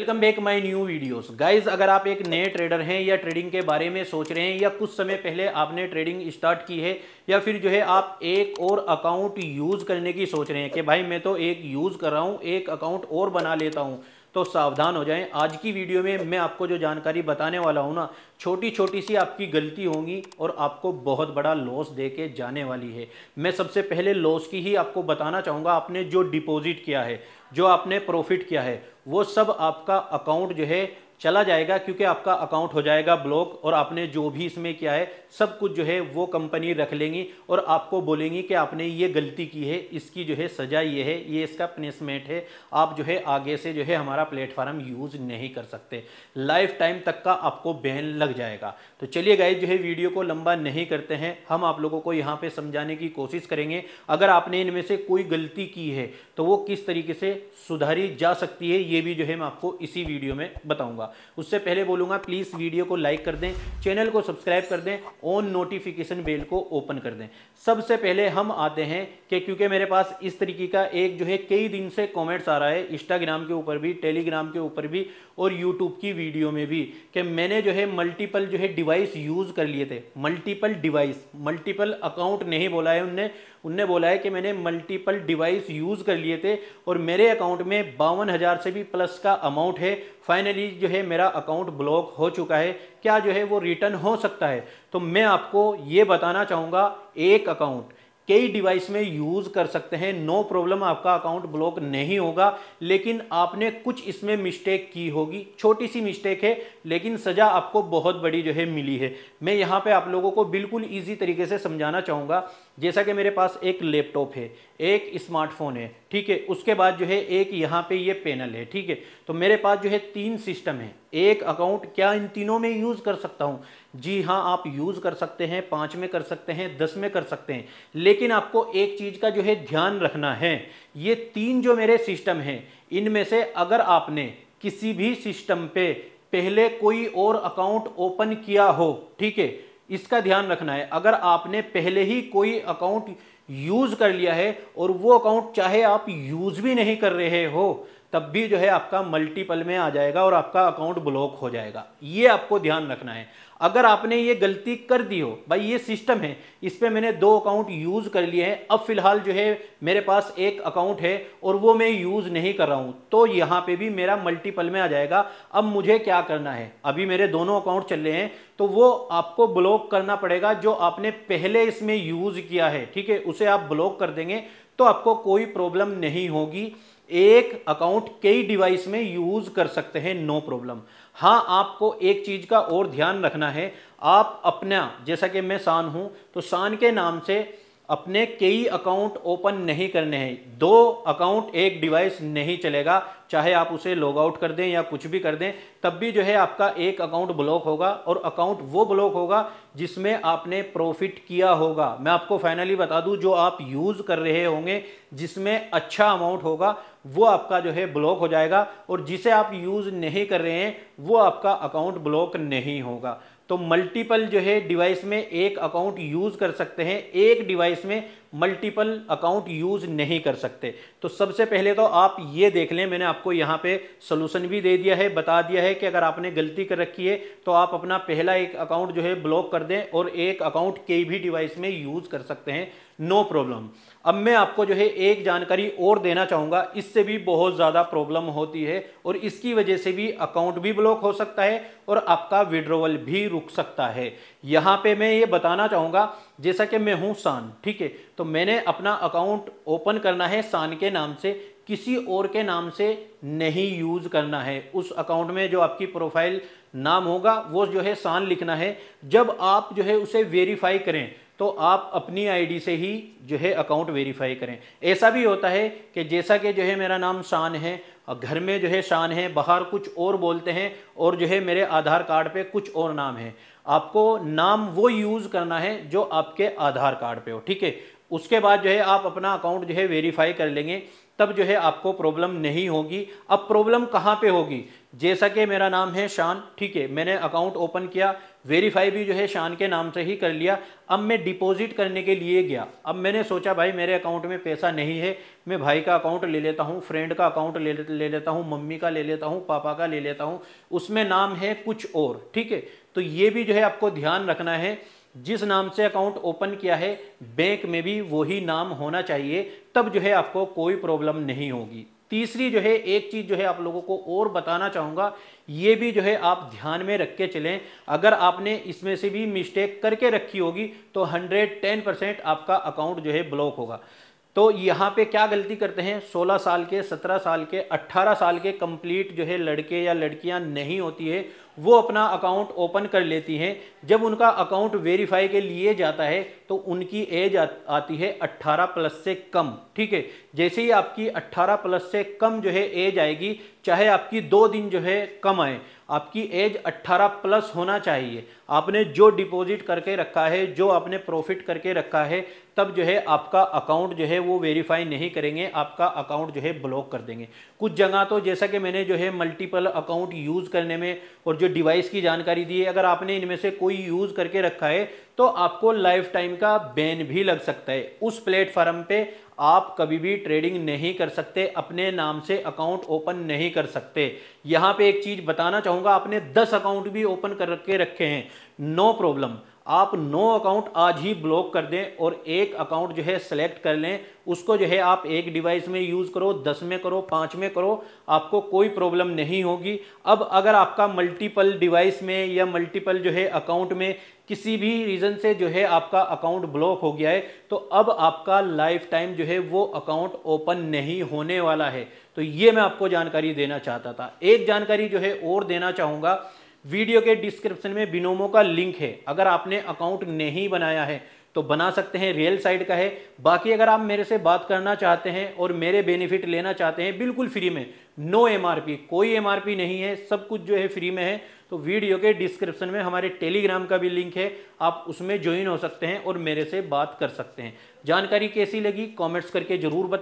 welcome back my new videos guys अगर आप एक नए ट्रेडर हैं या ट्रेडिंग के बारे में सोच रहे हैं या कुछ समय पहले आपने ट्रेडिंग स्टार्ट की है या फिर जो है आप एक और अकाउंट यूज़ करने की सोच रहे हैं कि भाई मैं तो एक यूज़ कर रहा हूँ एक अकाउंट और बना लेता हूँ तो सावधान हो जाएं आज की वीडियो में मैं आपको जो जानकारी बताने वाला हूँ ना छोटी छोटी सी आपकी गलती होंगी और आपको बहुत बड़ा लॉस दे के जाने वाली है मैं सबसे पहले लॉस की ही आपको बताना चाहूँगा आपने जो डिपॉजिट किया है जो आपने प्रॉफिट किया है वो सब आपका अकाउंट जो है चला जाएगा क्योंकि आपका अकाउंट हो जाएगा ब्लॉक और आपने जो भी इसमें किया है सब कुछ जो है वो कंपनी रख लेंगी और आपको बोलेंगी कि आपने ये गलती की है इसकी जो है सज़ा ये है ये इसका पनिशमेंट है आप जो है आगे से जो है हमारा प्लेटफार्म यूज़ नहीं कर सकते लाइफ टाइम तक का आपको बैन लग जाएगा तो चलिए गाइज जो है वीडियो को लंबा नहीं करते हैं हम आप लोगों को यहाँ पर समझाने की कोशिश करेंगे अगर आपने इनमें से कोई गलती की है तो वो किस तरीके से सुधारी जा सकती है ये भी जो है मैं आपको इसी वीडियो में बताऊँगा उससे पहले बोलूँगा प्लीज़ वीडियो को लाइक कर दें चैनल को सब्सक्राइब कर दें ऑन नोटिफिकेशन बेल को ओपन कर दें सबसे पहले हम आते हैं कि क्योंकि मेरे पास इस तरीके का एक जो है कई दिन से कॉमेंट्स आ रहा है इंस्टाग्राम के ऊपर भी टेलीग्राम के ऊपर भी और यूट्यूब की वीडियो में भी कि मैंने जो है मल्टीपल जो है डिवाइस यूज़ कर लिए थे मल्टीपल डिवाइस मल्टीपल अकाउंट नहीं बोला है उनने उनने बोला है कि मैंने मल्टीपल डिवाइस यूज़ कर लिए थे और मेरे अकाउंट में बावन हज़ार से भी प्लस का अमाउंट है फाइनली जो है मेरा अकाउंट ब्लॉक हो चुका है क्या जो है वो रिटर्न हो सकता है तो मैं आपको ये बताना चाहूँगा एक अकाउंट कई डिवाइस में यूज कर सकते हैं नो प्रॉब्लम आपका अकाउंट ब्लॉक नहीं होगा लेकिन आपने कुछ इसमें मिस्टेक की होगी छोटी सी मिस्टेक है लेकिन सजा आपको बहुत बड़ी जो है मिली है मैं यहाँ पे आप लोगों को बिल्कुल ईजी तरीके से समझाना चाहूँगा जैसा कि मेरे पास एक लैपटॉप है एक स्मार्टफोन है ठीक है उसके बाद जो है एक यहाँ पे ये पैनल है ठीक है तो मेरे पास जो है तीन सिस्टम है एक अकाउंट क्या इन तीनों में यूज़ कर सकता हूँ जी हाँ आप यूज कर सकते हैं पाँच में कर सकते हैं दस में कर सकते हैं लेकिन आपको एक चीज का जो है ध्यान रखना है ये तीन जो मेरे सिस्टम हैं इनमें से अगर आपने किसी भी सिस्टम पे पहले कोई और अकाउंट ओपन किया हो ठीक है इसका ध्यान रखना है अगर आपने पहले ही कोई अकाउंट यूज कर लिया है और वो अकाउंट चाहे आप यूज भी नहीं कर रहे हो तब भी जो है आपका मल्टीपल में आ जाएगा और आपका अकाउंट ब्लॉक हो जाएगा ये आपको ध्यान रखना है अगर आपने ये गलती कर दी हो भाई ये सिस्टम है इस पर मैंने दो अकाउंट यूज़ कर लिए हैं अब फिलहाल जो है मेरे पास एक अकाउंट है और वो मैं यूज़ नहीं कर रहा हूँ तो यहाँ पे भी मेरा मल्टीपल में आ जाएगा अब मुझे क्या करना है अभी मेरे दोनों अकाउंट चल रहे हैं तो वो आपको ब्लॉक करना पड़ेगा जो आपने पहले इसमें यूज़ किया है ठीक है उसे आप ब्लॉक कर देंगे तो आपको कोई प्रॉब्लम नहीं होगी एक अकाउंट कई डिवाइस में यूज कर सकते हैं नो प्रॉब्लम हाँ आपको एक चीज का और ध्यान रखना है आप अपना जैसा कि मैं शान हूं तो शान के नाम से अपने कई अकाउंट ओपन नहीं करने हैं दो अकाउंट एक डिवाइस नहीं चलेगा चाहे आप उसे लॉग आउट कर दें या कुछ भी कर दें तब भी जो है आपका एक अकाउंट ब्लॉक होगा और अकाउंट वो ब्लॉक होगा जिसमें आपने प्रॉफिट किया होगा मैं आपको फाइनली बता दूं जो आप यूज़ कर रहे होंगे जिसमें अच्छा अमाउंट होगा वो आपका जो है ब्लॉक हो जाएगा और जिसे आप यूज़ नहीं कर रहे हैं वो आपका अकाउंट ब्लॉक नहीं होगा तो मल्टीपल जो है डिवाइस में एक अकाउंट यूज कर सकते हैं एक डिवाइस में मल्टीपल अकाउंट यूज नहीं कर सकते तो सबसे पहले तो आप ये देख लें मैंने आपको यहाँ पे सोल्यूशन भी दे दिया है बता दिया है कि अगर आपने गलती कर रखी है तो आप अपना पहला एक अकाउंट जो है ब्लॉक कर दें और एक अकाउंट कई भी डिवाइस में यूज कर सकते हैं नो प्रॉब्लम अब मैं आपको जो है एक जानकारी और देना चाहूँगा इससे भी बहुत ज़्यादा प्रॉब्लम होती है और इसकी वजह से भी अकाउंट भी ब्लॉक हो सकता है और आपका विड्रोवल भी रुक सकता है यहाँ पे मैं ये बताना चाहूँगा जैसा कि मैं हूँ शान ठीक है तो मैंने अपना अकाउंट ओपन करना है शान के नाम से किसी और के नाम से नहीं यूज करना है उस अकाउंट में जो आपकी प्रोफाइल नाम होगा वो जो है शान लिखना है जब आप जो है उसे वेरीफाई करें तो आप अपनी आईडी से ही जो है अकाउंट वेरीफाई करें ऐसा भी होता है कि जैसा कि जो है मेरा नाम शान है और घर में जो है शान है बाहर कुछ और बोलते हैं और जो है मेरे आधार कार्ड पे कुछ और नाम है आपको नाम वो यूज़ करना है जो आपके आधार कार्ड पे हो ठीक है उसके बाद जो है आप अपना अकाउंट जो है वेरीफाई कर लेंगे तब जो है आपको प्रॉब्लम नहीं होगी अब प्रॉब्लम कहाँ पे होगी जैसा कि मेरा नाम है शान ठीक है मैंने अकाउंट ओपन किया वेरीफाई भी जो है शान के नाम से ही कर लिया अब मैं डिपॉजिट करने के लिए गया अब मैंने सोचा भाई मेरे अकाउंट में पैसा नहीं है मैं भाई का अकाउंट ले लेता हूँ फ्रेंड का अकाउंट ले ले लेता हूँ मम्मी का ले लेता हूँ पापा का ले लेता हूँ उसमें नाम है कुछ और ठीक है तो ये भी जो है आपको ध्यान रखना है जिस नाम से अकाउंट ओपन किया है बैंक में भी वही नाम होना चाहिए तब जो है आपको कोई प्रॉब्लम नहीं होगी तीसरी जो है एक चीज़ जो है आप लोगों को और बताना चाहूंगा ये भी जो है आप ध्यान में रख के चलें अगर आपने इसमें से भी मिस्टेक करके रखी होगी तो 110 परसेंट आपका अकाउंट जो है ब्लॉक होगा तो यहाँ पे क्या गलती करते हैं 16 साल के 17 साल के 18 साल के कंप्लीट जो है लड़के या लड़कियाँ नहीं होती है वो अपना अकाउंट ओपन कर लेती हैं जब उनका अकाउंट वेरीफाई के लिए जाता है तो उनकी एज आती है 18 प्लस से कम ठीक है जैसे ही आपकी 18 प्लस से कम जो है एज आएगी चाहे आपकी दो दिन जो है कम आए आपकी एज 18 प्लस होना चाहिए आपने जो डिपॉजिट करके रखा है जो आपने प्रॉफिट करके रखा है तब जो है आपका अकाउंट जो है वो वेरीफाई नहीं करेंगे आपका अकाउंट जो है ब्लॉक कर देंगे कुछ जगह तो जैसा कि मैंने जो है मल्टीपल अकाउंट यूज़ करने में और जो डिवाइस की जानकारी दी है अगर आपने इनमें से कोई यूज़ करके रखा है तो आपको लाइफ टाइम का बैन भी लग सकता है उस प्लेटफॉर्म पे आप कभी भी ट्रेडिंग नहीं कर सकते अपने नाम से अकाउंट ओपन नहीं कर सकते यहाँ पे एक चीज़ बताना चाहूँगा आपने 10 अकाउंट भी ओपन करके रखे हैं नो प्रॉब्लम आप नौ अकाउंट आज ही ब्लॉक कर दें और एक अकाउंट जो है सेलेक्ट कर लें उसको जो है आप एक डिवाइस में यूज़ करो दस में करो पाँच में करो आपको कोई प्रॉब्लम नहीं होगी अब अगर आपका मल्टीपल डिवाइस में या मल्टीपल जो है अकाउंट में किसी भी रीज़न से जो है आपका अकाउंट ब्लॉक हो गया है तो अब आपका लाइफ टाइम जो है वो अकाउंट ओपन नहीं होने वाला है तो ये मैं आपको जानकारी देना चाहता था एक जानकारी जो है और देना चाहूँगा वीडियो के डिस्क्रिप्शन में बिनोमो का लिंक है अगर आपने अकाउंट नहीं बनाया है तो बना सकते हैं रियल साइड का है बाकी अगर आप मेरे से बात करना चाहते हैं और मेरे बेनिफिट लेना चाहते हैं बिल्कुल फ्री में नो एम कोई एम नहीं है सब कुछ जो है फ्री में है तो वीडियो के डिस्क्रिप्शन में हमारे टेलीग्राम का भी लिंक है आप उसमें ज्वाइन हो सकते हैं और मेरे से बात कर सकते हैं जानकारी कैसी लगी कॉमेंट्स करके जरूर बताएं